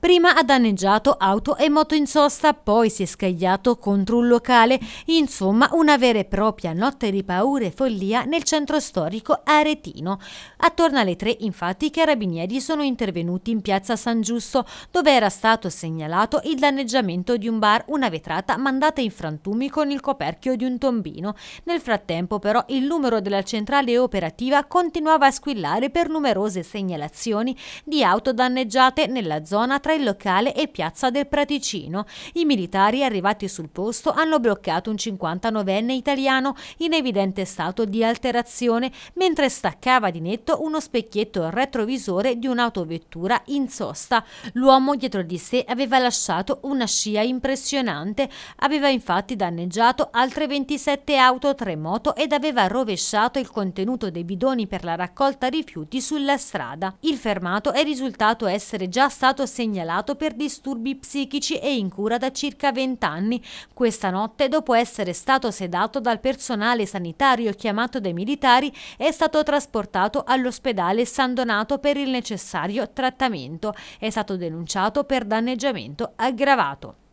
Prima ha danneggiato auto e moto in sosta, poi si è scagliato contro un locale, insomma una vera e propria notte di paura e follia nel centro storico aretino. Attorno alle tre infatti i carabinieri sono intervenuti in piazza San Giusto dove era stato segnalato il danneggiamento di un bar, una vetrata mandata in frantumi con il coperchio di un tombino. Nel frattempo però il numero della centrale operativa continuava a squillare per numerose segnalazioni di auto danneggiate nella zona tra tra il locale e piazza del Praticino. I militari arrivati sul posto hanno bloccato un 59enne italiano in evidente stato di alterazione mentre staccava di netto uno specchietto retrovisore di un'autovettura in sosta. L'uomo dietro di sé aveva lasciato una scia impressionante, aveva infatti danneggiato altre 27 auto, tre moto ed aveva rovesciato il contenuto dei bidoni per la raccolta rifiuti sulla strada. Il fermato è risultato essere già stato segnalato segnalato per disturbi psichici e in cura da circa 20 anni. Questa notte, dopo essere stato sedato dal personale sanitario chiamato dai militari, è stato trasportato all'ospedale San Donato per il necessario trattamento. È stato denunciato per danneggiamento aggravato.